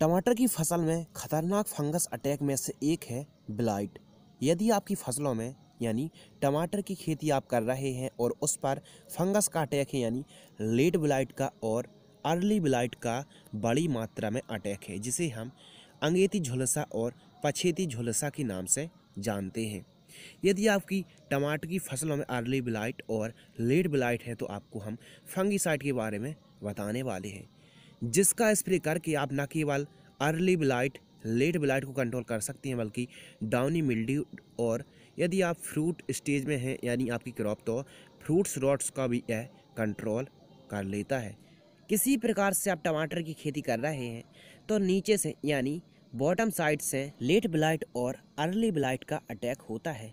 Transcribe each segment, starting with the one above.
टमाटर की फसल में खतरनाक फंगस अटैक में से एक है ब्लाइट यदि आपकी फसलों में यानी टमाटर की खेती आप कर रहे हैं और उस पर फंगस का अटैक है यानी लेट ब्लाइट का और अर्ली ब्लाइट का बड़ी मात्रा में अटैक है जिसे हम अंगेती झुलसा और पछेती झुलसा के नाम से जानते हैं यदि आपकी टमाटर की फसलों में अर्ली ब्लाइट और लेट ब्लाइट है तो आपको हम फंगीसाइड के बारे में बताने वाले हैं जिसका स्प्रे करके आप न केवल अर्ली ब्लाइट लेट ब्लाइट को कंट्रोल कर सकते हैं बल्कि डाउनी मिल्डी और यदि आप फ्रूट स्टेज में हैं यानी आपकी क्रॉप तो फ्रूट्स रॉट्स का भी यह कंट्रोल कर लेता है किसी प्रकार से आप टमाटर की खेती कर रहे हैं तो नीचे से यानी बॉटम साइड से लेट ब्लाइट और अर्ली ब्लाइट का अटैक होता है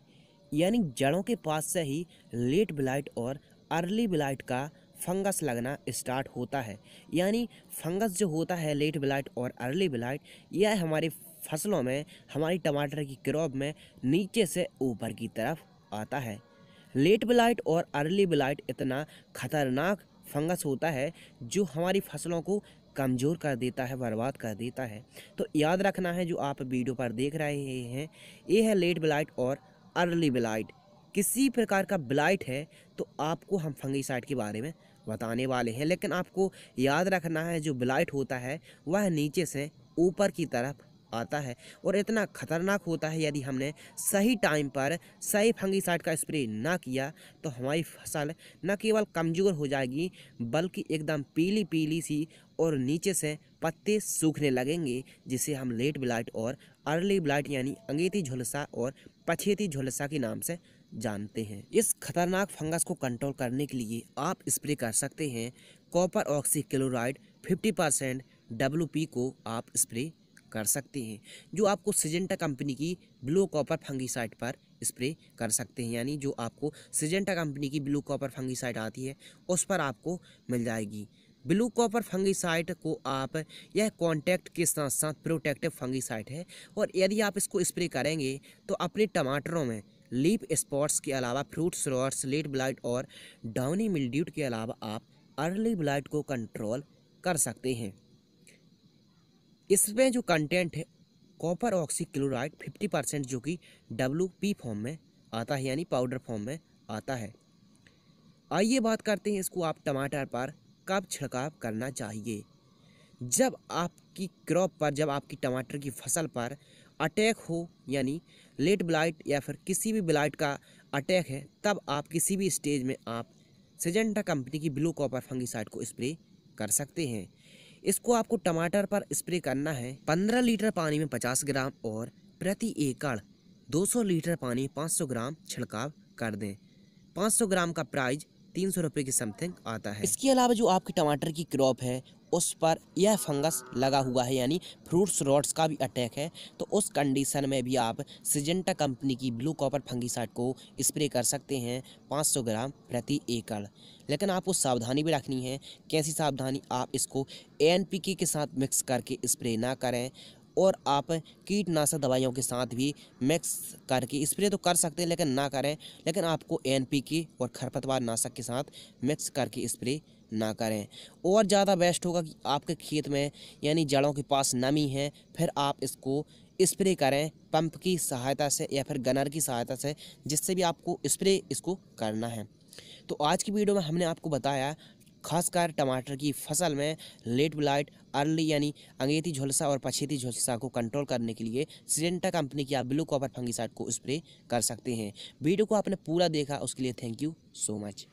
यानी जड़ों के पास से ही लेट ब्लाइट और अर्ली ब्लाइट का फंगस लगना स्टार्ट होता है यानी फंगस जो होता है लेट ब्लाइट और अर्ली ब्लाइट यह हमारी फसलों में हमारी टमाटर की क्रॉप में नीचे से ऊपर की तरफ आता है लेट ब्लाइट और अर्ली ब्लाइट इतना खतरनाक फंगस होता है जो हमारी फसलों को कमज़ोर कर देता है बर्बाद कर देता है तो याद रखना है जो आप वीडियो पर देख रहे हैं ये है लेट ब्लाइट और अर्ली ब्लाइट किसी प्रकार का ब्लाइट है तो आपको हम फंगीसाइड के बारे में बताने वाले हैं लेकिन आपको याद रखना है जो ब्लाइट होता है वह नीचे से ऊपर की तरफ आता है और इतना ख़तरनाक होता है यदि हमने सही टाइम पर सही फंगीसाइड का स्प्रे ना किया तो हमारी फसल न केवल कमज़ोर हो जाएगी बल्कि एकदम पीली पीली सी और नीचे से पत्ते सूखने लगेंगे जिसे हम लेट ब्लाइट और अर्ली ब्लाइट यानी अंगेती झुलसा और पछेती झुलसा के नाम से जानते हैं इस खतरनाक फंगस को कंट्रोल करने के लिए आप स्प्रे कर सकते हैं copper oxychloride 50 percent W को आप स्प्रे कर सकते हैं जो आपको सिजेंटा कंपनी की ब्लू कॉपर फंगीसाइड पर स्प्रे कर सकते हैं यानी जो आपको सिजेंटा कंपनी की ब्लू कॉपर फंगीसाइड आती है उस पर आपको मिल जाएगी ब्लू कॉपर फंगीसाइड को आप यह कॉन्टैक्ट के साथ साथ प्रोटेक्टिव फंगीसाइड है और यदि आप इसको स्प्रे करेंगे तो अपने टमाटरों में लीप स्पॉट्स के अलावा फ्रूट स्लॉट्स लेट ब्लाइट और डाउनी मिल्ड्यूट के अलावा आप अर्ली ब्लाइट को कंट्रोल कर सकते हैं इसमें जो कंटेंट है copper oxychloride fifty percent जो कि डब्लू पी फॉर्म में आता है यानी पाउडर फॉर्म में आता है आइए बात करते हैं इसको आप टमाटर पर कब छिड़काव करना चाहिए जब आपकी क्रॉप पर जब आपकी टमाटर की फसल पर अटैक हो यानी लेट ब्लाइट या फिर किसी भी ब्लाइट का अटैक है तब आप किसी भी स्टेज में आप सिजेंटा कंपनी की ब्लू कॉपर फंगीसाइड को स्प्रे कर सकते हैं इसको आपको टमाटर पर स्प्रे करना है पंद्रह लीटर पानी में पचास ग्राम और प्रति एकड़ 200 लीटर पानी 500 ग्राम छिड़काव कर दें 500 ग्राम का प्राइज तीन सौ रुपये की समथिंग आता है इसके अलावा जो आपकी टमाटर की क्रॉप है उस पर यह फंगस लगा हुआ है यानी फ्रूट्स रॉड्स का भी अटैक है तो उस कंडीशन में भी आप सिजेंटा कंपनी की ब्लू कॉपर फंगीसाइड को स्प्रे कर सकते हैं 500 ग्राम प्रति एकड़ लेकिन आपको सावधानी भी रखनी है कैसी सावधानी आप इसको एन के साथ मिक्स करके स्प्रे ना करें और आप कीटनाशक दवाइयों के साथ भी मिक्स करके स्प्रे तो कर सकते हैं लेकिन ना करें लेकिन आपको एन और खरपतवार नाशक के साथ मिक्स करके स्प्रे ना करें और ज़्यादा बेस्ट होगा कि आपके खेत में यानी जड़ों के पास नमी है फिर आप इसको स्प्रे करें पंप की सहायता से या फिर गनर की सहायता से जिससे भी आपको स्प्रे इसको करना है तो आज की वीडियो में हमने आपको बताया खासकर टमाटर की फसल में लेट ब्लाइट अर्ली यानी अंगेती झुलसा और पछेती झुलसा को कंट्रोल करने के लिए सिलेंटा कंपनी की आप ब्लू कॉपर फंगिसाइड को स्प्रे कर सकते हैं वीडियो को आपने पूरा देखा उसके लिए थैंक यू सो मच